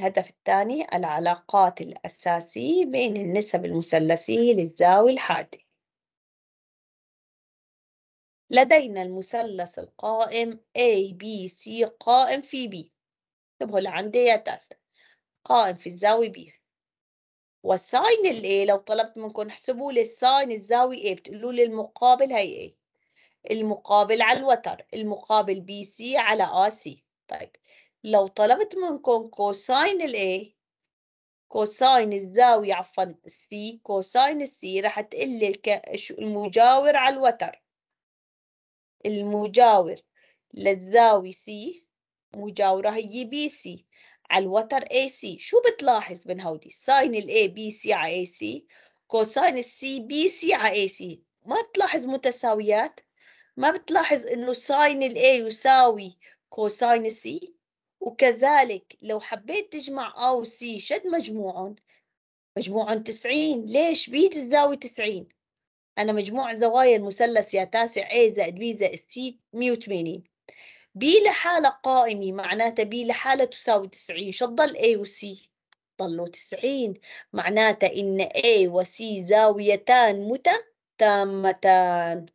الهدف الثاني العلاقات الأساسية بين النسب المثلثية للزاوية الحادة لدينا المثلث القائم A B C قائم في B انتبهوا لعندي يا تاسع قائم في الزاوية B والساين ال A لو طلبت منكم احسبوا لي الساين الزاوية A بتقولوا لي المقابل هي A المقابل على الوتر المقابل بي سي على آ سي طيب لو طلبت منكم كوساين الاي كوساين الزاوية عفوا السي كوساين السي راح تقلي المجاور على الوتر المجاور للزاوية سي مجاورة هي بي سي على الوتر اي سي شو بتلاحظ من هودي ساين الاي بي سي على اي سي كوساين السي بي سي على اي سي ما بتلاحظ متساويات ما بتلاحظ انه ساين الاي يساوي كوساين السي وكذلك لو حبيت تجمع A و C شد مجموعهم مجموعهم 90 ليش B تساوي 90 أنا مجموع زوايا المثلث يا تاسع A زائد B زائد C 180 B لحالة قائمة معناتها B لحالة تساوي 90 شو تضل A و C ضلوا 90 معناتها إن A و C زاويتان متتامتان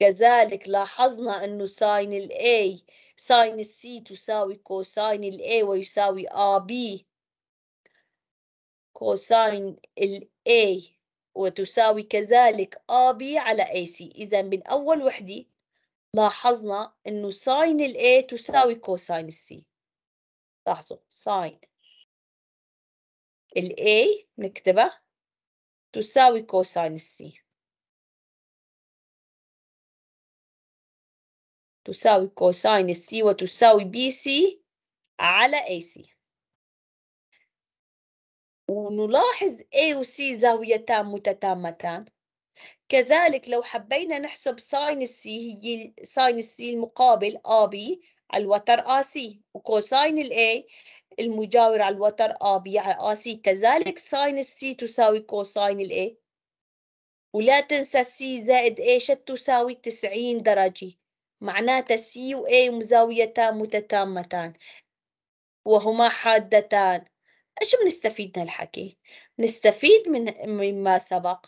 كذلك لاحظنا أنه ساين الـ A ساين السي تساوي كوساين الاي ويساوي ا بي كوساين الاي وتساوي كذلك ا بي على اي سي اذا من اول وحده لاحظنا انه ساين الاي تساوي كوساين السي لاحظوا ساين الاي نكتبه تساوي كوساين السي تساوي كوساين السي وتساوي بي سي على اي سي ونلاحظ A و C زاويتان متتامتان كذلك لو حبينا نحسب ساين السي هي ساين السي المقابل AB على الوتر AC وكوساين الاي المجاور على الوتر AB على AC كذلك ساين السي تساوي كوساين الاي ولا تنسى C زائد A شت تساوي 90 درجة معناتها سي اي مزاويتان متتامتان وهما حادتان إيش بنستفيد من الحكي؟ نستفيد من مما سبق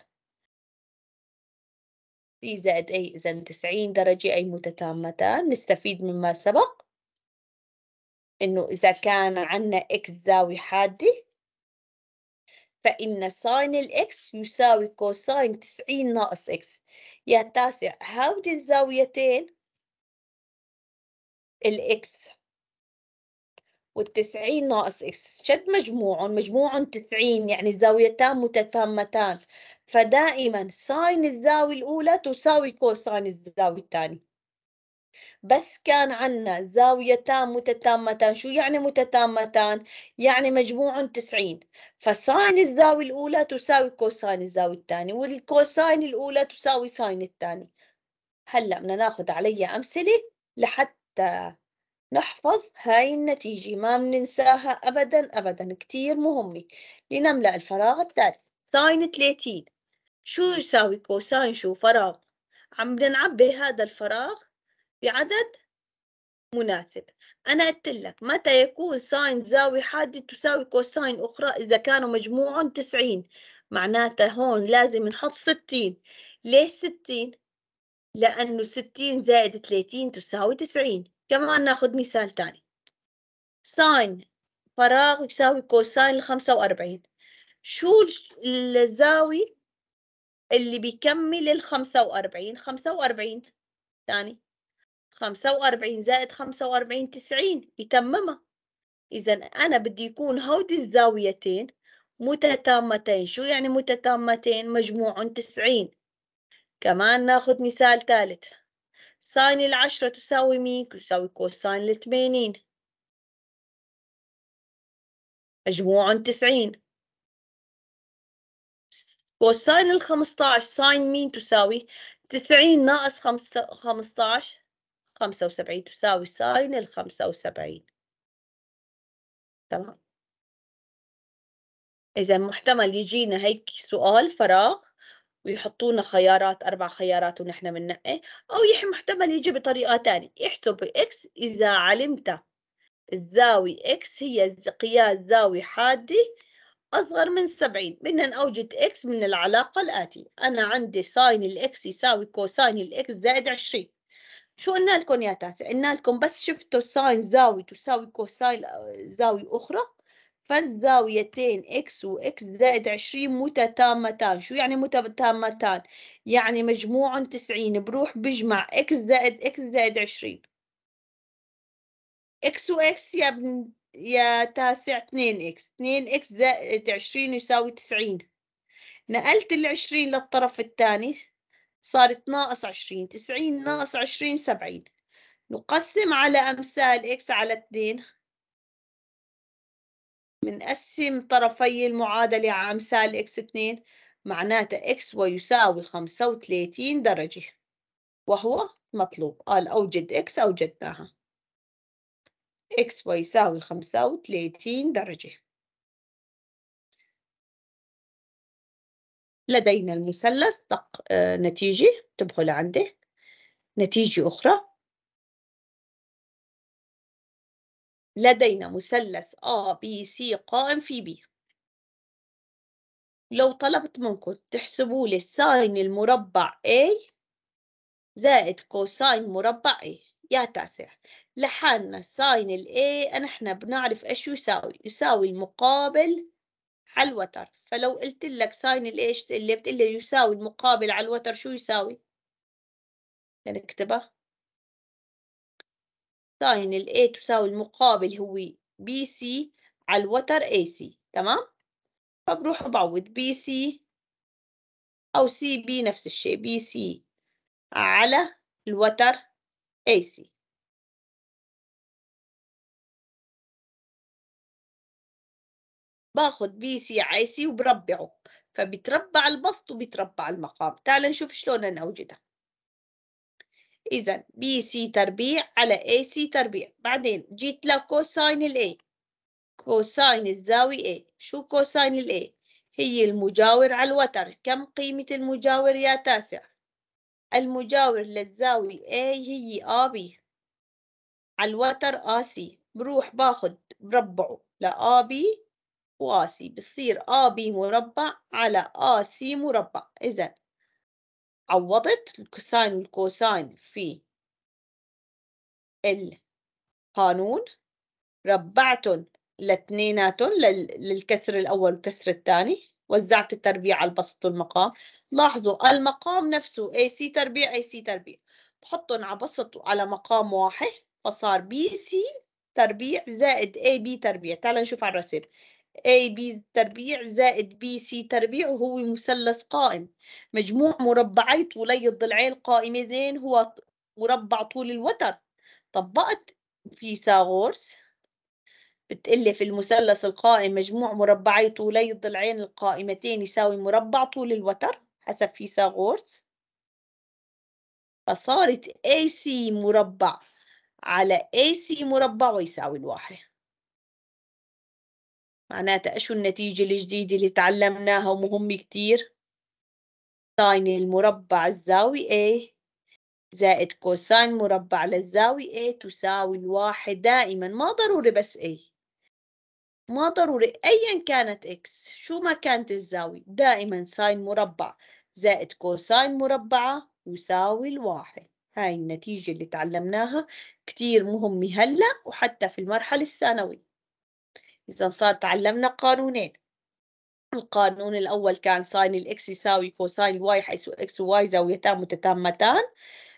سي زائد أي إذا 90 درجة أي متتامتان نستفيد مما سبق إنه إذا كان عندنا إكس زاوية حادة فإن ساين الإكس يساوي كوساين 90 ناقص إكس يا تاسع هاودي الزاويتين الإكس والتسعين ناقص إكس شد مجموعهم مجموعهم تسعين يعني الزاويتان متتامتان فدائما ساين الزاوية الأولى تساوي كوساين الزاوية الثانية بس كان عنا زاويتان متتامتان شو يعني متتامتان؟ يعني مجموعهم تسعين فساين الزاوية الأولى تساوي كوساين الزاوية الثانية والكوساين الأولى تساوي ساين الثاني هلأ بدنا ناخذ علي أمثلة لحتى نحفظ هاي النتيجة ما بننساها أبدا أبدا كتير مهمة لنملأ الفراغ التالي ساين 30 شو يساوي كوساين شو فراغ عم بنعبي هذا الفراغ بعدد مناسب أنا قلت لك متى يكون ساين زاوية حادة تساوي كوساين أخرى إذا كانوا مجموعهم 90 معناتها هون لازم نحط 60 ليش 60 لأنه 60 زائد 30 تساوي 90 كمان ناخذ مثال ثاني ساين فراغ يساوي كوساين ل 45 شو الزاوية اللي بيكمل ال 45 45 ثاني 45 زائد 45 90 يتممها إذا أنا بدي يكون هودي الزاويتين متتامتين شو يعني متتامتين مجموعهم 90 كمان ناخد مثال ثالث ساين العشرة تساوي مين؟ تساوي كوساين الثمانين مجموعهم تسعين كوساين الخمسطاش ساين مين تساوي؟ تسعين ناقص خمسة خمسطاش خمسة وسبعين تساوي ساين الخمسة وسبعين تمام إذا محتمل يجينا هيك سؤال فراغ ويحطونا خيارات أربع خيارات ونحن بننقي أو يح محتمل يجي بطريقة تانية احسب X إذا علمت الزاوية X هي قياس زاوية حادة أصغر من سبعين بدنا نوجد X من العلاقة الآتية أنا عندي ساين X يساوي كوساين X زائد عشرين شو قلنا لكم يا تاسع قلنا لكم بس شفتوا ساين زاوية تساوي كوساين آه، زاوية أخرى فالزاويتين x و x زائد 20 متتامتان شو يعني متتامتان؟ يعني مجموع 90 بروح بجمع x زائد x زائد 20 x و x يا بن... يا تاسع 2x 2x زائد 20 يساوي 90 نقلت ال 20 للطرف الثاني صارت ناقص 20 90 ناقص 20 70 نقسم على أمثال x على 2 بنقسم طرفي المعادلة على أمثال إكس 2 معناتها إكس ويساوي 35 درجة وهو مطلوب قال أوجد إكس أوجدناها إكس ويساوي 35 درجة لدينا المثلث آه، نتيجة انتبهوا لعنده نتيجة أخرى لدينا مثلث A B C قائم في B لو طلبت منكم تحسبوا لي الساين المربع A زائد كوساين مربع A يا تاسع لحالنا ساين ال A نحن بنعرف ايش يساوي يساوي المقابل على الوتر فلو قلت لك ساين ال A ايش اللي بتقول لي يساوي المقابل على الوتر شو يساوي؟ نكتبها ساين ان ال A تساوي المقابل هو بي سي على الوتر اي سي تمام فبروح بعوض بي سي او سي بي نفس الشيء بي سي على الوتر اي سي باخد بي سي على اي سي وبربعه فبتربع البسط وبتربع المقام تعال نشوف شلون أنا أوجدها إذا بي سي تربيع على اي سي تربيع بعدين جيت لكوساين الاي كوساين الزاوية اي شو كوساين الاي هي المجاور على الوتر كم قيمة المجاور يا تاسع المجاور للزاوية اي هي بي على الوتر اسي بروح باخد بربعه لابي واسي بصير ابي مربع على اسي مربع إذا عوضت الكوساين والكوساين في القانون ربعتهم لاتنيناتهم للكسر الأول والكسر الثاني وزعت التربيع على البسط والمقام لاحظوا المقام نفسه اي سي تربيع اي سي تربيع بحطهم على بسط على مقام واحد فصار بي سي تربيع زائد اي بي تربيع تعال نشوف على الرسم A B تربيع زائد B C تربيع وهو مثلث قائم مجموع مربعي طولي الضلعين القائمتين هو مربع طول الوتر طبقت فيثاغورس بتقلي في المثلث القائم مجموع مربعي طولي الضلعين القائمتين يساوي مربع طول الوتر حسب فيثاغورس فصارت AC مربع على AC مربع ويساوي الواحد معناتها شو النتيجة الجديدة اللي تعلمناها ومهمة كتير ساين المربع الزاوي A زائد كوساين مربع للزاوية A تساوي الواحد دائما ما ضروري بس A ما ضروري أيا كانت X شو ما كانت الزاوية دائما ساين مربع زائد كوساين مربعة يساوي الواحد هاي النتيجة اللي تعلمناها كتير مهمة هلأ وحتى في المرحلة الثانوية إذا صار تعلمنا قانونين القانون الأول كان ساين الإكس يساوي كوساين الواي حيث إكس وواي زاويتان متتامتان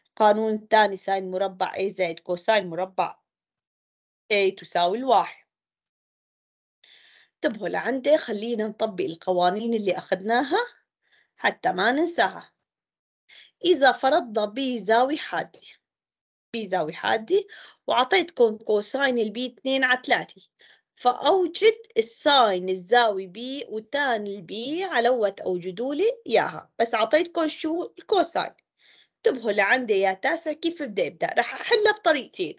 القانون الثاني ساين مربع A زائد كوساين مربع A تساوي الواحد انتبهوا لعندي خلينا نطبق القوانين اللي أخذناها حتى ما ننساها إذا فرضنا B زاوية حادة B زاوية حادة وعطيتكم كوساين البي 2 على 3 فأوجد الساين الزاوي بي وتان البي علوة أوجدوا لي إياها بس عطيتكم شو الكوساين انتبهوا لعندي يا تاسع كيف بدي أبدأ رح أحلها بطريقتين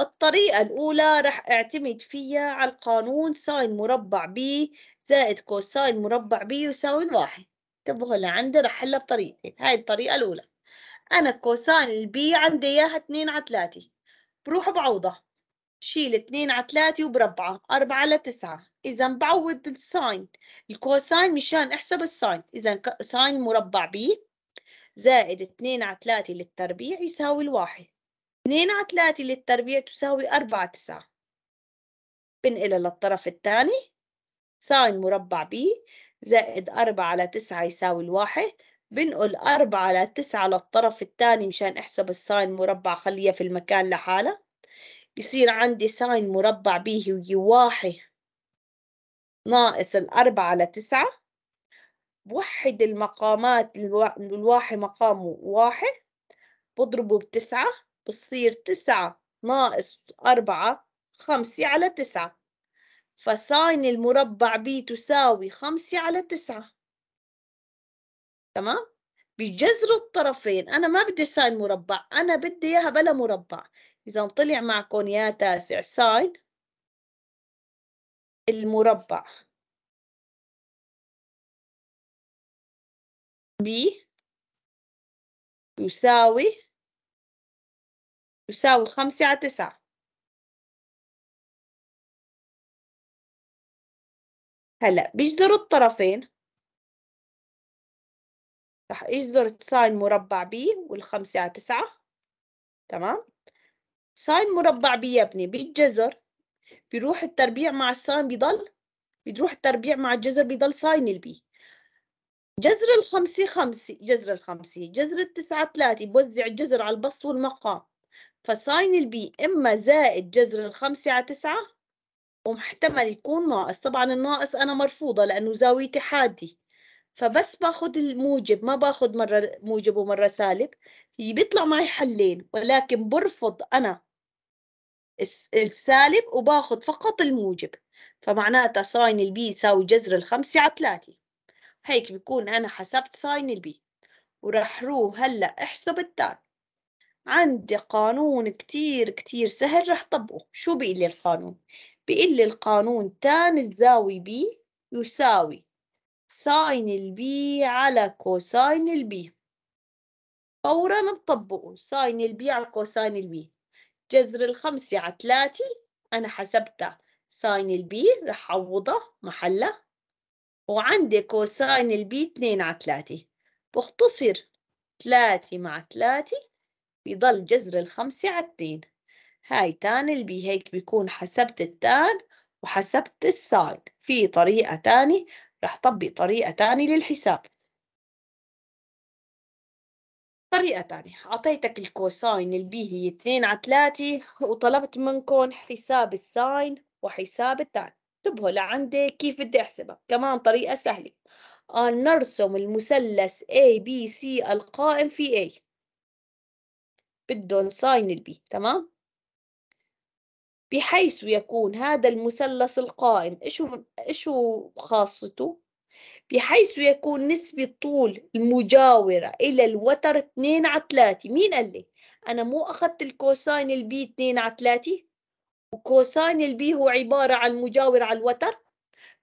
الطريقة الأولى رح أعتمد فيها على القانون ساين مربع بي زائد كوساين مربع بي يساوي الواحد انتبهوا لعندي رح أحلها بطريقتين هاي الطريقة الأولى أنا كوساين البي عندي إياها اتنين على تلاتة بروح بعوضها شيل 2 على 3 وبربعة 4 على 9 إذا بعوض الساين الكوساين مشان أحسب الساين إذا ساين مربع ب زائد 2 على 3 للتربيع يساوي الواحد 2 على 3 للتربيع تساوي 4 على 9 بنقلها للطرف الثاني ساين مربع ب زائد 4 على 9 يساوي الواحد بنقل 4 على 9 للطرف الثاني مشان احسب الساين مربع خليها في المكان لحالها بيصير عندي ساين مربع به يواحي ناقص الأربعة على تسعة بوحد المقامات الواحي مقامه واحد بضربه بتسعة بصير تسعة ناقص أربعة خمسة على تسعة فساين المربع بي تساوي خمسة على تسعة تمام؟ بجذر الطرفين أنا ما بدي ساين مربع أنا بدي إياها بلا مربع إذا طلع معكم يا تاسع ساين المربع بي يساوي يساوي خمسة على تسعة هلأ بيجذر الطرفين رح يجذر ساين مربع بي والخمسة على تسعة تمام ساين مربع بيبني بالجذر بيروح التربيع مع الساين بيضل بيروح التربيع مع الجذر بيضل ساين البي جذر الخمسة خمسة جذر الخمسة جذر التسعة ثلاثة بوزع الجذر على البسط والمقام فساين البي إما زائد جذر الخمسة على تسعة ومحتمل يكون ناقص طبعا الناقص أنا مرفوضة لأنه زاويتي حادة فبس باخد الموجب ما باخد مرة موجب ومرة سالب بيطلع معي حلين ولكن برفض أنا السالب وباخذ فقط الموجب فمعناتها ساين البي يساوي جذر الخمسة على ثلاثة هيك بكون أنا حسبت ساين البي وراح روح هلأ احسب التان عندي قانون كتير كتير سهل راح طبقه شو بيقول لي القانون بيقول لي القانون تان الزاوية بي يساوي ساين البي على كوساين البي فورا نطبقه ساين البي على كوساين البي جذر الخمسة على ثلاثة أنا حسبتها ساين البي رح عوضها محله وعندي كوساين البي اتنين على ثلاثة بختصر تلاتة مع تلاتة بيضل جذر الخمسة على اثنين هاي تان البي هيك بيكون حسبت التان وحسبت الساين في طريقة تاني رح طبق طريقة تاني للحساب طريقة تانية أعطيتك الكوساين البي هي اتنين على تلاتة وطلبت منكن حساب الساين وحساب التان انتبهوا لعندي كيف بدي أحسبها كمان طريقة سهلة قال آه، نرسم المثلث ABC القائم في A بدون ساين البي تمام بحيث يكون هذا المثلث القائم إيش إيش خاصته بحيث يكون نسبة طول المجاورة إلى الوتر 2 على 3 مين قال لي؟ أنا مو أخذت الكوساين البي 2 على 3 وكوساين البي هو عبارة عن المجاورة على الوتر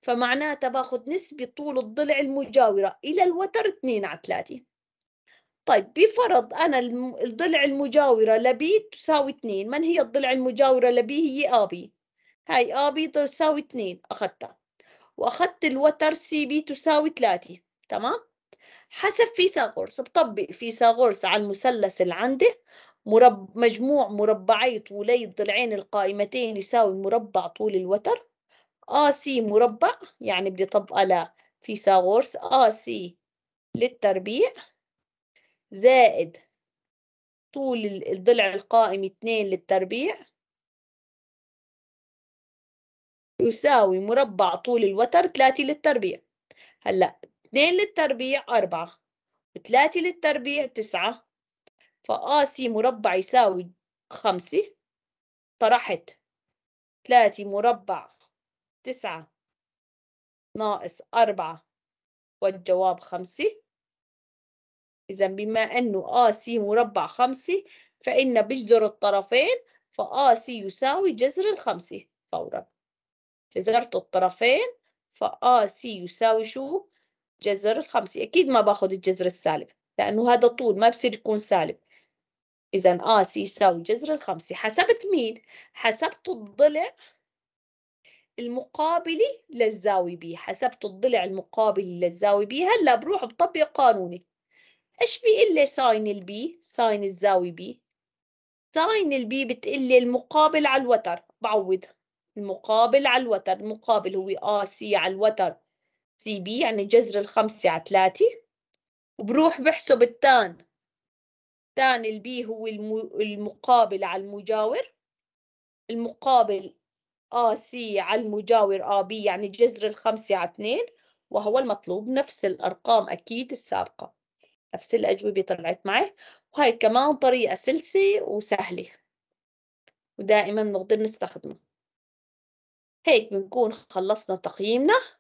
فمعناتها باخذ نسبة طول الضلع المجاورة إلى الوتر 2 على 3 طيب بفرض أنا الضلع المجاورة لبي تساوي 2 من هي الضلع المجاورة لبي هي آبي هاي آبي تساوي 2 أخذتها واخذت الوتر سي بي تساوي 3 تمام حسب فيثاغورس بطبق فيثاغورس على المثلث اللي عندي مرب... مجموع مربعي طولي الضلعين القائمتين يساوي مربع طول الوتر آه سي مربع يعني بدي أطبقه على فيثاغورس آه سي للتربيع زائد طول الضلع القائم 2 للتربيع يساوي مربع طول الوتر 3 للتربيع هلا 2 للتربيع 4 و3 للتربيع 9 فقاسي مربع يساوي 5 طرحت 3 مربع 9 ناقص 4 والجواب 5 إذا بما أنه قاسي مربع 5 فإن بجذر الطرفين فقاسي يساوي جذر الخمسة فورا جذرت الطرفين فآ سي يساوي شو؟ جذر الخمسة أكيد ما باخد الجذر السالب لأنه هذا طول ما بصير يكون سالب إذا آ سي يساوي جذر الخمسة حسبت مين؟ حسبت الضلع المقابلي للزاوية بي حسبت الضلع المقابلي للزاوية بي هلا بروح بطبق قانوني ايش بيقول لي ساين البي ساين الزاوية بي ساين البي بتقلي المقابل على الوتر بعوض المقابل على الوتر المقابل هو آ سي على الوتر سي بي يعني جذر الخمسة على ثلاثة وبروح بحسب التان تان البي هو المقابل على المجاور المقابل آ سي على المجاور آ بي يعني جذر الخمسة على اثنين وهو المطلوب نفس الأرقام أكيد السابقة نفس الأجوبة طلعت معي وهي كمان طريقة سلسة وسهلة ودائما بنقدر نستخدمه هيك بنكون خلصنا تقييمنا